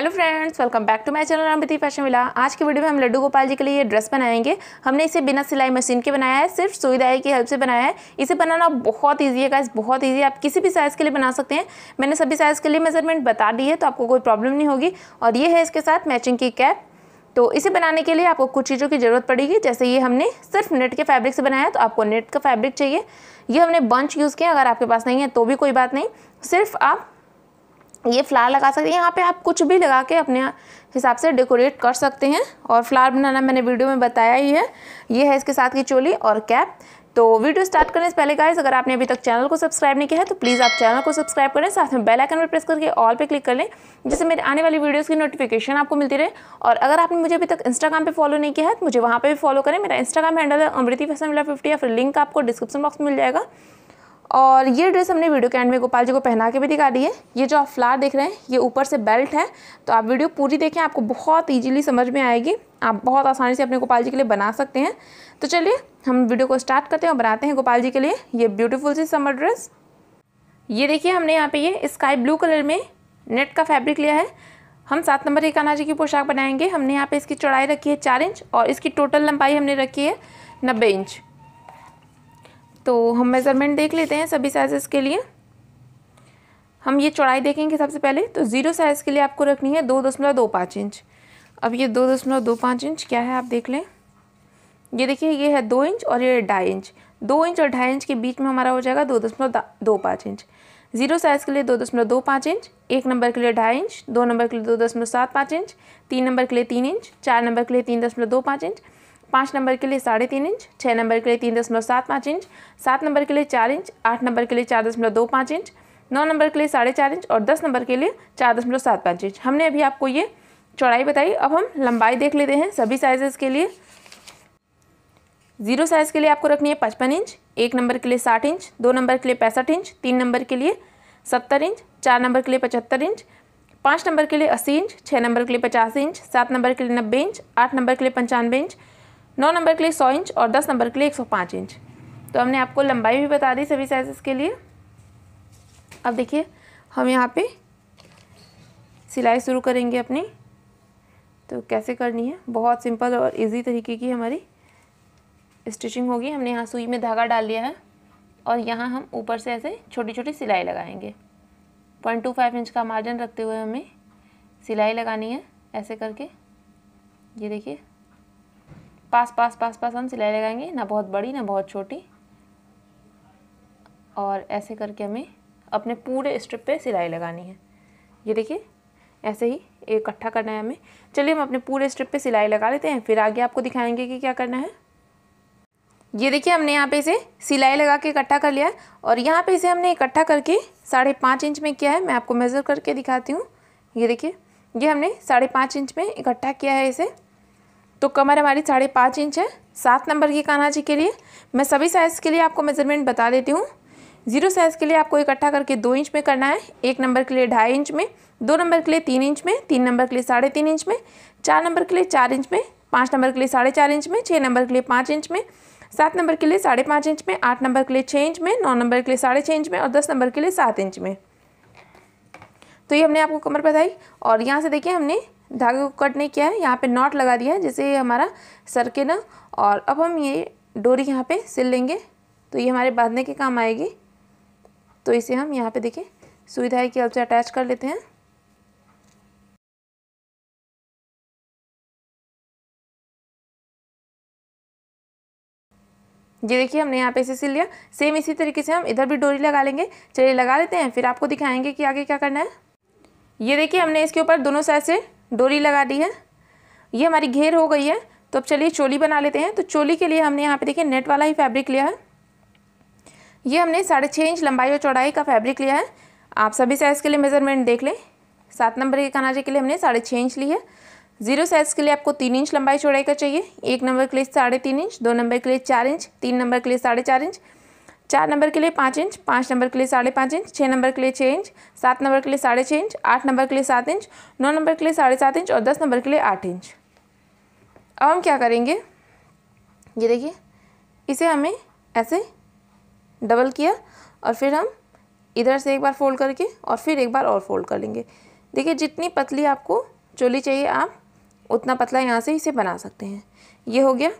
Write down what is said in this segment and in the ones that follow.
hello friends welcome back to my channel Rampati fashion villa आज की video में हम लड्डू गोपाल जी के लिए ये ड्रेस बनाएंगे हमने इसे बिना सिलाई मशीन के बनाया है सिर्फ सुई दाई की हेल्प से बनाया है इसे बनाना बहुत ईजी है गाइस बहुत ईजी है आप किसी भी साइज़ के लिए बना सकते हैं मैंने सभी साइज़ के लिए मेजरमेंट बता दी है तो आपको कोई प्रॉब्लम नहीं होगी और ये है इसके साथ मैचिंग की कैप तो इसे बनाने के लिए आपको कुछ चीज़ों की ज़रूरत पड़ेगी जैसे ये हमने सिर्फ नेट के फैब्रिक से बनाया है तो आपको नेट का फैब्रिक चाहिए ये हमने बंच यूज़ किया अगर आपके पास नहीं है तो भी कोई बात नहीं सिर्फ आप ये फ्लावर लगा सकते हैं यहाँ पे आप कुछ भी लगा के अपने हिसाब से डेकोरेट कर सकते हैं और फ्लावर बनाना मैंने वीडियो में बताया ही है ये है इसके साथ की चोली और कैप तो वीडियो स्टार्ट करने से पहले गाइस अगर आपने अभी तक चैनल को सब्सक्राइब नहीं किया है तो प्लीज़ आप चैनल को सब्सक्राइब करें साथ में बेल आइकन पर प्रेस करके ऑल पे क्लिक कर लें जिससे मेरे आने वाली वीडियोस की नोटिफिकेशन आपको मिलती रहे और अगर आपने मुझे अभी तक इंस्टाग्राम पे फॉलो नहीं किया है तो मुझे वहाँ पर भी फॉलो करें मेरा इंस्टाग्राम हैंडल है अमृति फैसन मिला फिफ्टी या फिर लिंक आपको डिस्क्रिप्शन बॉक्स में मिल जाएगा और ये ड्रेस हमने वीडियो के एंड में गोपाल जी को पहना के भी दिखा दी है ये जो आप फ्लार देख रहे हैं ये ऊपर से बेल्ट है तो आप वीडियो पूरी देखें आपको बहुत ईजिली समझ में आएगी आप बहुत आसानी से अपने गोपाल जी के लिए बना सकते हैं तो चलिए हम वीडियो को स्टार्ट करते हैं और बनाते हैं गोपाल जी के लिए ये ब्यूटीफुल सी समर ड्रेस ये देखिए हमने यहाँ पे ये स्काई ब्लू कलर में नेट का फैब्रिक लिया है हम सात नंबर एक अनाजी की पोशाक बनाएंगे हमने यहाँ पे इसकी चौड़ाई रखी है चार इंच और इसकी टोटल लंबाई हमने रखी है नब्बे इंच तो हम मेज़रमेंट देख लेते हैं सभी साइज़ के लिए हम ये चौड़ाई देखेंगे सबसे पहले तो ज़ीरो साइज़ के लिए आपको रखनी है दो दशमलव दो पाँच इंच अब ये दो दशमलव दो पाँच इंच क्या है आप देख लें ये देखिए ये है दो इंच और ये ढाई इंच दो इंच और ढाई इंच के बीच में हमारा हो जाएगा दो दशमलव दो पाँच इंच जीरो साइज़ के लिए दो दशमलव दो पाँच इंच एक नंबर के लिए ढाई इंच दो नंबर के लिए दो दशमलव सात पाँच इंच तीन नंबर के लिए तीन इंच चार नंबर के लिए तीन दशमलव दो पाँच इंच पाँच नंबर के लिए साढ़े तीन इंच छः नंबर के लिए तीन दशमलव सात पाँच इंच सात नंबर के लिए चार इंच आठ नंबर के लिए चार दशमलव दो पाँच इंच नौ नंबर के लिए साढ़े चार इंच और दस नंबर के लिए चार दशमलव सात पाँच इंच हमने अभी आपको ये चौड़ाई बताई अब हम लंबाई देख लेते हैं सभी साइजेस के लिए जीरो साइज़ के लिए आपको रखनी है पचपन इंच एक नंबर के लिए साठ इंच दो नंबर के लिए पैंसठ इंच तीन नंबर के लिए सत्तर इंच चार नंबर के लिए पचहत्तर इंच पाँच नंबर के लिए अस्सी इंच छः नंबर के लिए पचास इंच सात नंबर के लिए नब्बे इंच आठ नंबर के लिए पंचानवे इंच नौ नंबर के लिए सौ इंच और दस नंबर के लिए एक सौ पाँच इंच तो हमने आपको लंबाई भी बता दी सभी साइज़ के लिए अब देखिए हम यहाँ पे सिलाई शुरू करेंगे अपनी तो कैसे करनी है बहुत सिंपल और इजी तरीके की हमारी स्टिचिंग होगी हमने यहाँ सुई में धागा डाल लिया है और यहाँ हम ऊपर से ऐसे छोटी छोटी सिलाई लगाएंगे पॉइंट टू फाइव इंच का मार्जिन रखते हुए हमें सिलाई लगानी है ऐसे करके ये देखिए पास पास पास पास हम सिलाई लगाएंगे ना बहुत बड़ी ना बहुत छोटी और ऐसे करके हमें अपने पूरे स्ट्रिप पे सिलाई लगानी है ये देखिए ऐसे ही इकट्ठा करना है हमें चलिए हम अपने पूरे स्ट्रिप पे सिलाई लगा लेते हैं फिर आगे आपको दिखाएंगे कि क्या करना है ये देखिए हमने यहाँ पे इसे सिलाई लगा के इकट्ठा कर लिया और यहाँ पे इसे हमने इकट्ठा करके साढ़े पाँच इंच में किया है मैं आपको मेज़र करके दिखाती हूँ ये देखिए ये हमने साढ़े पाँच इंच में इकट्ठा किया है इसे तो कमर हमारी साढ़े पाँच इंच है सात नंबर की कानाजी के लिए मैं सभी साइज़ के लिए आपको मेज़रमेंट बता देती हूँ जीरो साइज़ के लिए आपको इकट्ठा करके दो इंच में करना है एक नंबर के लिए ढाई इंच में दो नंबर के लिए तीन इंच में तीन नंबर के लिए साढ़े तीन इंच में चार नंबर के लिए चार इंच में पाँच नंबर के लिए साढ़े चार इंच में छः नंबर के लिए पाँच इंच में सात नंबर के लिए साढ़े पाँच इंच में आठ नंबर के लिए छः इंच में नौ नंबर के लिए साढ़े छः इंच में और दस नंबर के लिए सात इंच में तो ये हमने आपको कमर बताई और यहाँ से देखिए हमने धागे को कट नहीं किया है यहाँ पे नॉट लगा दिया है जैसे ये हमारा सरके ना और अब हम ये डोरी यहाँ पे सिल लेंगे तो ये हमारे बांधने के काम आएगी तो इसे हम यहाँ पे देखिए सुई धागे की हल्प से अटैच कर लेते हैं ये देखिए हमने यहाँ पे इसे सिल लिया सेम इसी तरीके से हम इधर भी डोरी लगा लेंगे चलिए लगा लेते हैं फिर आपको दिखाएंगे कि आगे क्या करना है ये देखिए हमने इसके ऊपर दोनों साइड से डोरी लगा दी है ये हमारी घेर हो गई है तो अब चलिए चोली बना लेते हैं तो चोली के लिए हमने यहाँ पे देखिए नेट वाला ही फैब्रिक लिया है ये हमने साढ़े छः इंच लंबाई और चौड़ाई का फैब्रिक लिया है आप सभी साइज़ के लिए मेज़रमेंट देख लें सात नंबर के कनाजे के लिए हमने साढ़े छः इंच ली है जीरो साइज़ के लिए आपको तीन इंच लंबाई चौड़ाई का चाहिए एक नंबर के लिए साढ़े तीन इंच दो नंबर के लिए चार इंच तीन नंबर के लिए साढ़े चार इंच चार नंबर के लिए पाँच इंच पाँच नंबर के लिए साढ़े पाँच इंच छः नंबर के लिए छः इंच सात नंबर के लिए साढ़े छः इंच आठ नंबर के लिए सात इंच नौ नंबर के लिए साढ़े सात इंच और दस नंबर के लिए आठ इंच अब हम क्या करेंगे ये देखिए इसे हमें ऐसे डबल किया और फिर हम इधर से एक बार फोल्ड करके और फिर एक बार और फोल्ड कर लेंगे देखिए जितनी पतली आपको चोली चाहिए आप उतना पतला यहाँ से इसे बना सकते हैं ये हो गया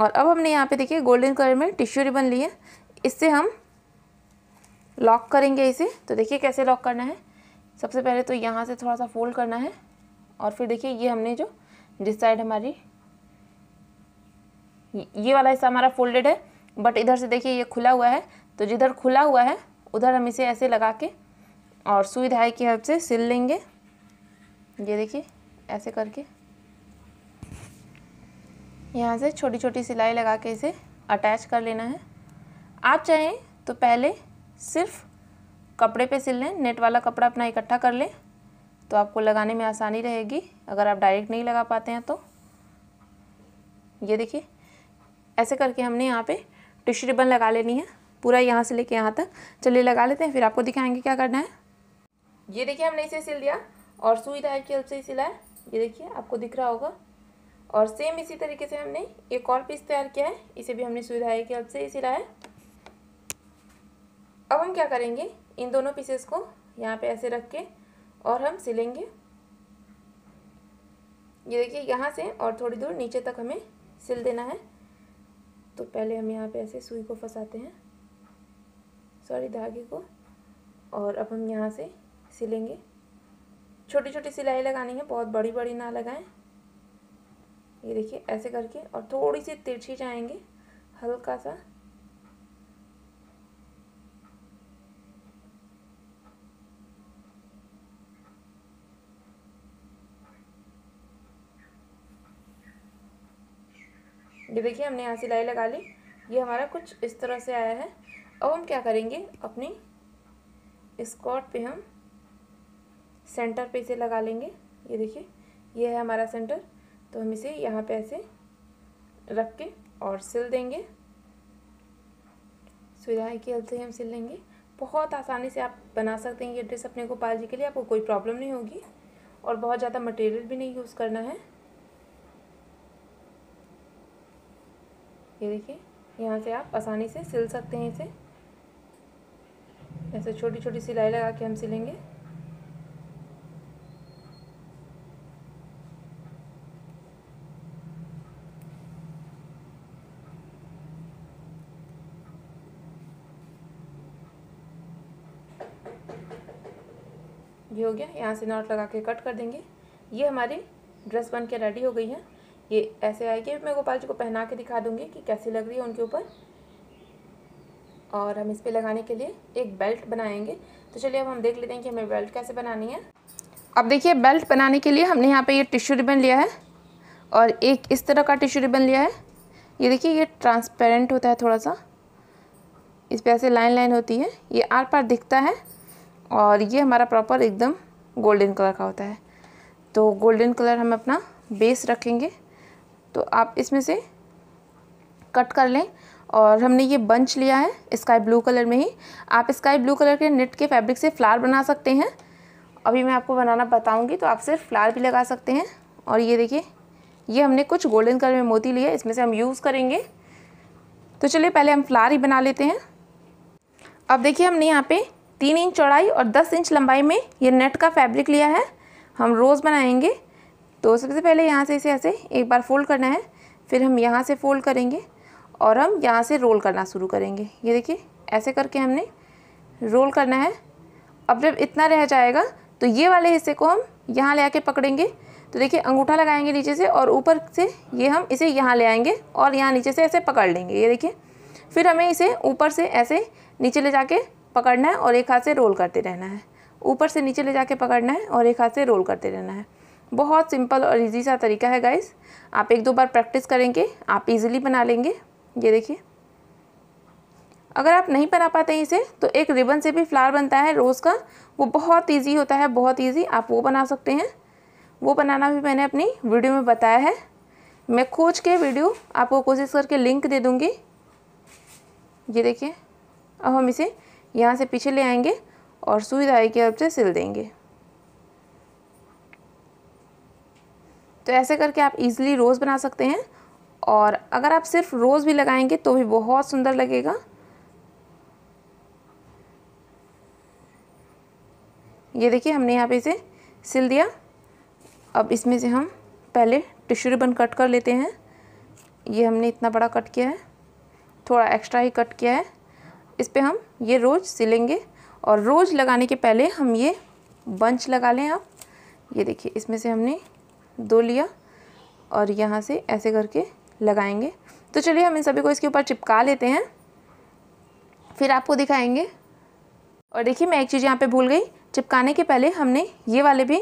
और अब हमने यहाँ पे देखिए गोल्डन कलर में टिश्यू रिबन लिए इससे हम लॉक करेंगे इसे तो देखिए कैसे लॉक करना है सबसे पहले तो यहाँ से थोड़ा सा फोल्ड करना है और फिर देखिए ये हमने जो जिस साइड हमारी ये वाला हिस्सा हमारा फोल्डेड है बट इधर से देखिए ये खुला हुआ है तो जिधर खुला हुआ है उधर हम इसे ऐसे लगा के और सुई धाई की हेल्प से सिल लेंगे ये देखिए ऐसे करके यहाँ से छोटी छोटी सिलाई लगा के इसे अटैच कर लेना है आप चाहें तो पहले सिर्फ कपड़े पे सिल लें नेट वाला कपड़ा अपना इकट्ठा कर लें तो आपको लगाने में आसानी रहेगी अगर आप डायरेक्ट नहीं लगा पाते हैं तो ये देखिए ऐसे करके हमने यहाँ पे टिश्यू रिबन लगा लेनी है पूरा यहाँ से लेके यहाँ तक चलिए लगा लेते हैं फिर आपको दिखाएंगे क्या करना है ये देखिए हमने इसे सिल दिया और सुई टाइप की हेल्प से सिला है ये देखिए आपको दिख रहा होगा और सेम इसी तरीके से हमने एक और पीस तैयार किया है इसे भी हमने सुई धार की हेल्प से ही सिला है अब हम क्या करेंगे इन दोनों पीसेस को यहाँ पे ऐसे रख के और हम सिलेंगे ये देखिए यहाँ से और थोड़ी दूर नीचे तक हमें सिल देना है तो पहले हम यहाँ पे ऐसे सुई को फंसाते हैं सॉरी धागे को और अब हम यहाँ से सिलेंगे छोटी छोटी सिलाई लगानी है बहुत बड़ी बड़ी ना लगाएं ये देखिए ऐसे करके और थोड़ी सी तिरछी जाएंगे हल्का सा देखिए हमने यहाँ सिलाई लगा ली ये हमारा कुछ इस तरह से आया है अब हम क्या करेंगे अपनी स्कॉट पे हम सेंटर पे इसे लगा लेंगे ये देखिए ये है हमारा सेंटर तो हम इसे यहाँ पे ऐसे रख के और सिल देंगे सुविधाएँ की हल से हम सिल लेंगे बहुत आसानी से आप बना सकते हैं ये ड्रेस अपने गोपाल जी के लिए आपको कोई प्रॉब्लम नहीं होगी और बहुत ज़्यादा मटेरियल भी नहीं यूज़ करना है ये देखिए यहाँ से आप आसानी से सिल सकते हैं इसे ऐसे छोटी छोटी सिलाई लगा के हम सिलेंगे ये हो गया यहाँ से नॉट लगा के कट कर देंगे ये हमारी ड्रेस बन के रेडी हो गई है ये ऐसे आएगी मैं गोपाल जी को पहना के दिखा दूँगी कि कैसी लग रही है उनके ऊपर और हम इस पर लगाने के लिए एक बेल्ट बनाएंगे तो चलिए अब हम देख लेते हैं कि हमें बेल्ट कैसे बनानी है अब देखिए बेल्ट बनाने के लिए हमने यहाँ पे ये टिश्यू रिबन लिया है और एक इस तरह का टिश्यू रिबन लिया है ये देखिए ये ट्रांसपेरेंट होता है थोड़ा सा इस पर ऐसे लाइन लाइन होती है ये आर पार दिखता है और ये हमारा प्रॉपर एकदम गोल्डन कलर का होता है तो गोल्डन कलर हम अपना बेस रखेंगे तो आप इसमें से कट कर लें और हमने ये बंच लिया है स्काई ब्लू कलर में ही आप स्काई ब्लू कलर के नेट के फैब्रिक से फ्लावर बना सकते हैं अभी मैं आपको बनाना बताऊंगी तो आप सिर्फ फ्लावर भी लगा सकते हैं और ये देखिए ये हमने कुछ गोल्डन कलर में मोती लिया इसमें से हम यूज़ करेंगे तो चलिए पहले हम फ्लावर ही बना लेते हैं अब देखिए हमने यहाँ पर तीन इंच चौड़ाई और दस इंच लंबाई में ये नेट का फैब्रिक लिया है हम रोज़ बनाएंगे तो सबसे पहले यहाँ से इसे ऐसे एक बार फोल्ड करना है फिर हम यहाँ से फोल्ड करेंगे और हम यहाँ से रोल करना शुरू करेंगे ये देखिए ऐसे करके हमने रोल करना है अब जब इतना रह जाएगा तो ये वाले हिस्से को हम यहाँ ले आके पकड़ेंगे तो देखिए अंगूठा लगाएंगे नीचे से और ऊपर से ये हम इसे यहाँ ले आएंगे और यहाँ नीचे से ऐसे पकड़ लेंगे ये देखिए फिर हमें इसे ऊपर से ऐसे नीचे ले जाके पकड़ना है और एक हाथ से रोल करते रहना है ऊपर से नीचे ले जाके पकड़ना है और एक हाथ से रोल करते रहना है बहुत सिंपल और इजी सा तरीका है गाइस आप एक दो बार प्रैक्टिस करेंगे आप इजीली बना लेंगे ये देखिए अगर आप नहीं बना पाते इसे तो एक रिबन से भी फ्लावर बनता है रोज़ का वो बहुत ईजी होता है बहुत ईजी आप वो बना सकते हैं वो बनाना भी मैंने अपनी वीडियो में बताया है मैं खोज के वीडियो आपको कोशिश करके लिंक दे दूँगी ये देखिए अब हम इसे यहाँ से पीछे ले आएंगे और सुई धाई की तरफ से सिल देंगे तो ऐसे करके आप इजीली रोज़ बना सकते हैं और अगर आप सिर्फ रोज़ भी लगाएंगे तो भी बहुत सुंदर लगेगा ये देखिए हमने यहाँ पे इसे सिल दिया अब इसमें से हम पहले टिश्यू रिबन कट कर लेते हैं ये हमने इतना बड़ा कट किया है थोड़ा एक्स्ट्रा ही कट किया है इस पर हम ये रोज़ सिलेंगे और रोज़ लगाने के पहले हम ये बंच लगा लें आप ये देखिए इसमें से हमने दो लिया और यहाँ से ऐसे करके लगाएंगे तो चलिए हम इन सभी को इसके ऊपर चिपका लेते हैं फिर आपको दिखाएंगे और देखिए मैं एक चीज़ यहाँ पे भूल गई चिपकाने के पहले हमने ये वाले भी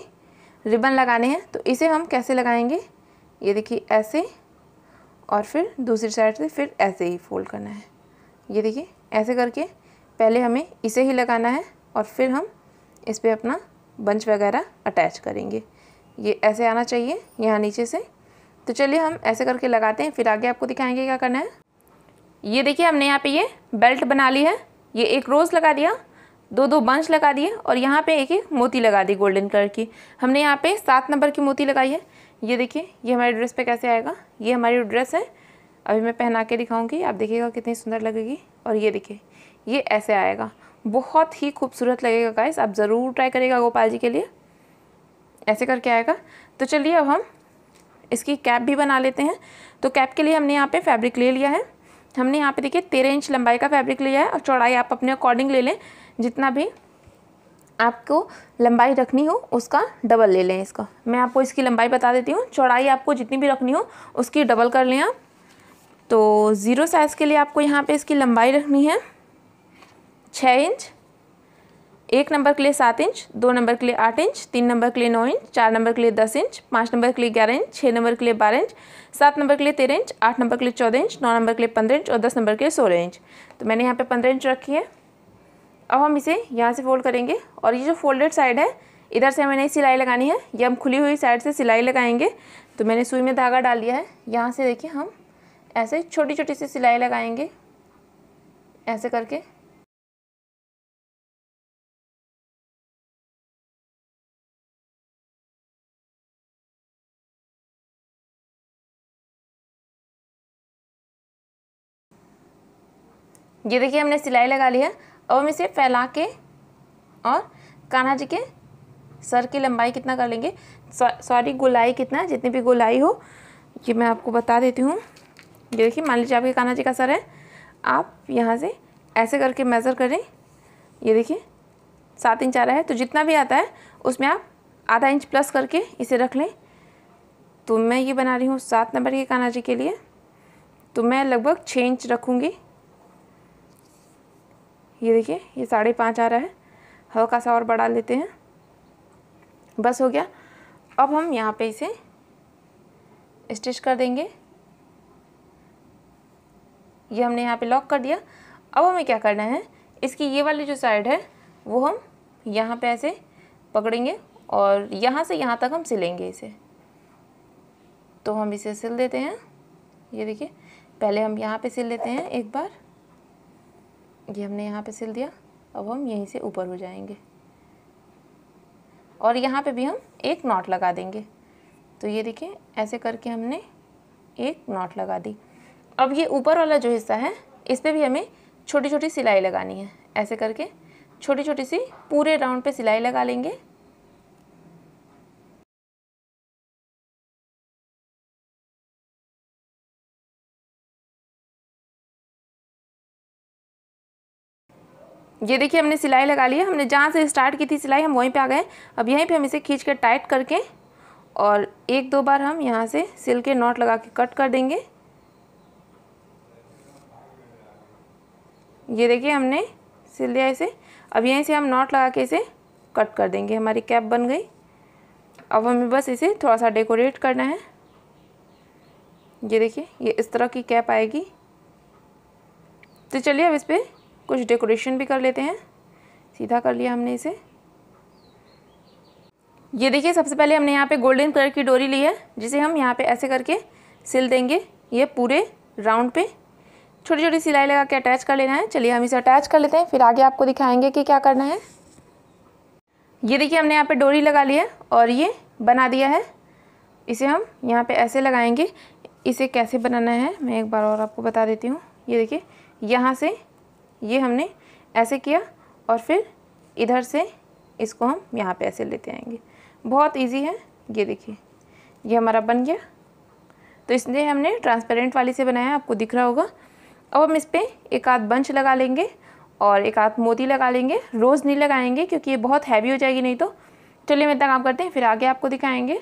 रिबन लगाने हैं तो इसे हम कैसे लगाएंगे ये देखिए ऐसे और फिर दूसरी साइड से फिर ऐसे ही फोल्ड करना है ये देखिए ऐसे करके पहले हमें इसे ही लगाना है और फिर हम इस पर अपना बंच वगैरह अटैच करेंगे ये ऐसे आना चाहिए यहाँ नीचे से तो चलिए हम ऐसे करके लगाते हैं फिर आगे आपको दिखाएंगे क्या करना है ये देखिए हमने यहाँ पे ये बेल्ट बना ली है ये एक रोज़ लगा दिया दो दो बंच लगा दिए और यहाँ पे एक एक मोती लगा दी गोल्डन कलर की हमने यहाँ पे सात नंबर की मोती लगाई है ये देखिए ये हमारे ड्रेस पे कैसे आएगा ये हमारी ड्रेस है अभी मैं पहना के दिखाऊंगी आप देखिएगा कितनी सुंदर लगेगी और ये देखिए ये ऐसे आएगा बहुत ही खूबसूरत लगेगा गाइस आप ज़रूर ट्राई करिएगा गोपाल जी के लिए ऐसे करके आएगा तो चलिए अब हम इसकी कैप भी बना लेते हैं तो कैप के लिए हमने यहाँ पे फैब्रिक ले लिया है हमने यहाँ पे देखिए तेरह इंच लंबाई का फैब्रिक लिया है और चौड़ाई आप अपने अकॉर्डिंग ले लें जितना भी आपको लंबाई रखनी हो उसका डबल ले लें इसका मैं आपको इसकी लंबाई बता देती हूँ चौड़ाई आपको जितनी भी रखनी हो उसकी डबल कर लें आप तो ज़ीरो साइज़ के लिए आपको यहाँ पे इसकी लंबाई रखनी है छः इंच एक नंबर के लिए सात इंच दो नंबर के लिए आठ इंच तीन नंबर के लिए नौ इंच चार नंबर के लिए दस इंच पाँच नंबर के लिए ग्यारह इंच छः नंबर के लिए बारह इंच सात नंबर के लिए तेरह इंच आठ नंबर के लिए चौदह इंच नौ नंबर के लिए पंद्रह इंच और दस नंबर के लिए सोलह इंच तो मैंने यहाँ पर पंद्रह इंच रखी है अब हम इसे यहाँ से फोल्ड करेंगे और ये जो फोल्डेड साइड है इधर से हमें सिलाई लगानी है ये हम खुली हुई साइड से सिलाई लगाएंगे तो मैंने सुई में धागा डाल दिया है यहाँ से देखिए हम ऐसे छोटी छोटी सी सिलाई लगाएंगे ऐसे करके ये देखिए हमने सिलाई लगा ली है अब हम इसे फैला के और कान्हा जी के सर की लंबाई कितना कर लेंगे सॉरी गोलाई कितना जितनी भी गोलाई हो ये मैं आपको बता देती हूँ ये देखिए मान लीजिए आपके कान्हा जी का सर है आप यहाँ से ऐसे करके मेज़र करें ये देखिए सात इंच आ रहा है तो जितना भी आता है उसमें आप आधा इंच प्लस करके इसे रख लें तो मैं ये बना रही हूँ सात नंबर के कान्हा जी के लिए तो मैं लगभग छः इंच रखूँगी ये देखिए ये साढ़े पाँच आ रहा है हल्का सा और बढ़ा लेते हैं बस हो गया अब हम यहाँ पे इसे स्टिच कर देंगे ये हमने यहाँ पे लॉक कर दिया अब हमें क्या करना है इसकी ये वाली जो साइड है वो हम यहाँ पे ऐसे पकड़ेंगे और यहाँ से यहाँ तक हम सिलेंगे इसे तो हम इसे सिल देते हैं ये देखिए पहले हम यहाँ पे सिल लेते हैं एक बार ये हमने यहाँ पे सिल दिया अब हम यहीं से ऊपर हो जाएंगे और यहाँ पे भी हम एक नॉट लगा देंगे तो ये देखिए ऐसे करके हमने एक नॉट लगा दी अब ये ऊपर वाला जो हिस्सा है इस पर भी हमें छोटी छोटी सिलाई लगानी है ऐसे करके छोटी छोटी सी पूरे राउंड पे सिलाई लगा लेंगे ये देखिए हमने सिलाई लगा ली है हमने जहाँ से स्टार्ट की थी सिलाई हम वहीं पे आ गए अब यहीं पे हम इसे खींच कर टाइट करके और एक दो बार हम यहाँ से सिल के नॉट लगा के कट कर देंगे ये देखिए हमने सिल दिया इसे अब यहीं से हम नॉट लगा के इसे कट कर देंगे हमारी कैप बन गई अब हमें बस इसे थोड़ा सा डेकोरेट करना है ये देखिए ये इस तरह की कैप आएगी तो चलिए अब इस पर कुछ डेकोरेशन भी कर लेते हैं सीधा कर लिया हमने इसे ये देखिए सबसे पहले हमने यहाँ पे गोल्डन कलर की डोरी ली है जिसे हम यहाँ पे ऐसे करके सिल देंगे ये पूरे राउंड पे छोटी छोटी सिलाई लगा के अटैच कर लेना है चलिए हम इसे अटैच कर लेते हैं फिर आगे आपको दिखाएंगे कि क्या करना है ये देखिए हमने यहाँ पे डोरी लगा ली है और ये बना दिया है इसे हम यहाँ पर ऐसे लगाएंगे इसे कैसे बनाना है मैं एक बार और आपको बता देती हूँ ये देखिए यहाँ से ये हमने ऐसे किया और फिर इधर से इसको हम यहाँ पे ऐसे लेते आएंगे बहुत इजी है ये देखिए ये हमारा बन गया तो इसलिए हमने ट्रांसपेरेंट वाली से बनाया आपको दिख रहा होगा अब हम इस पर एक आध बंच लगा लेंगे और एक आध मोती लगा लेंगे रोज़ नहीं लगाएंगे क्योंकि ये बहुत हैवी हो जाएगी नहीं तो चलिए हम इतना काम करते हैं फिर आगे आपको दिखाएंगे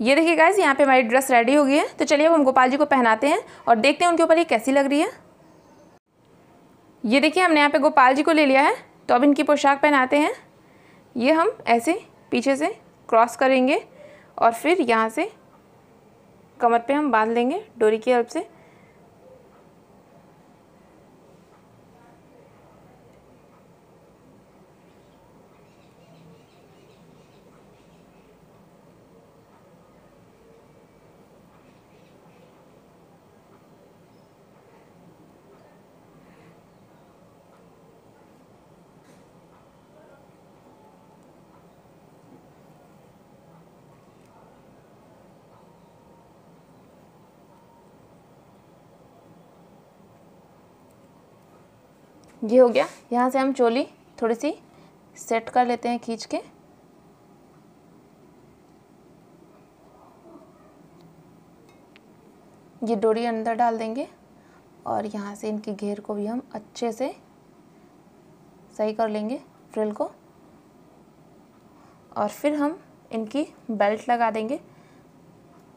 ये देखिए गाइज यहाँ पे हमारी ड्रेस रेडी हो गई है तो चलिए अब हम गोपाल जी को पहनाते हैं और देखते हैं उनके ऊपर ये कैसी लग रही है ये देखिए हमने यहाँ पे गोपाल जी को ले लिया है तो अब इनकी पोशाक पहनाते हैं ये हम ऐसे पीछे से क्रॉस करेंगे और फिर यहाँ से कमर पे हम बांध लेंगे डोरी की हेल्प से ये हो गया यहाँ से हम चोली थोड़ी सी सेट कर लेते हैं खींच के ये डोरी अंदर डाल देंगे और यहाँ से इनके घेर को भी हम अच्छे से सही कर लेंगे फ्रिल को और फिर हम इनकी बेल्ट लगा देंगे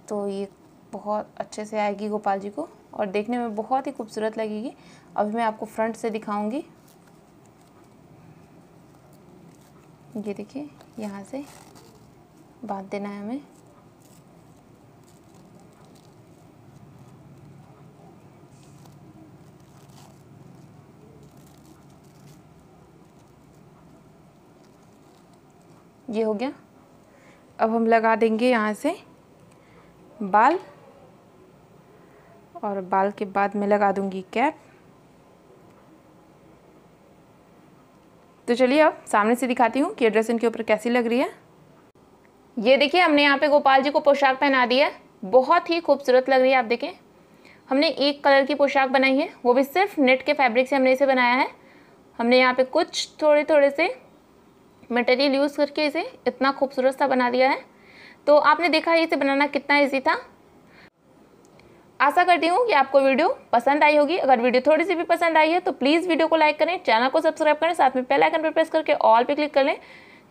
तो ये बहुत अच्छे से आएगी गोपाल जी को और देखने में बहुत ही खूबसूरत लगेगी अभी मैं आपको फ्रंट से दिखाऊंगी ये देखिए यहाँ से बांध देना है हमें ये हो गया अब हम लगा देंगे यहाँ से बाल और बाल के बाद मैं लगा दूंगी कैप तो चलिए अब सामने से दिखाती हूँ कि ड्रेस इनके ऊपर कैसी लग रही है ये देखिए हमने यहाँ पे गोपाल जी को पोशाक पहना दी है बहुत ही खूबसूरत लग रही है आप देखें हमने एक कलर की पोशाक बनाई है वो भी सिर्फ नेट के फैब्रिक से हमने इसे बनाया है हमने यहाँ पे कुछ थोड़े थोड़े से मटेरियल यूज़ करके इसे इतना खूबसूरत सा बना दिया है तो आपने देखा इसे बनाना कितना ईजी था आशा करती हूँ कि आपको वीडियो पसंद आई होगी अगर वीडियो थोड़ी सी भी पसंद आई है तो प्लीज़ वीडियो को लाइक करें चैनल को सब्सक्राइब करें साथ में पहले आइकन पर प्रेस करके ऑल पर क्लिक कर लें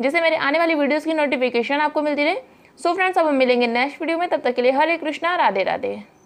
जिससे मेरे आने वाली वीडियोज़ की नोटिफिकेशन आपको मिलती रहे सो फ्रेंड्स अब हम मिलेंगे नेक्स्ट वीडियो में तब तक के लिए हरे कृष्णा राधे राधे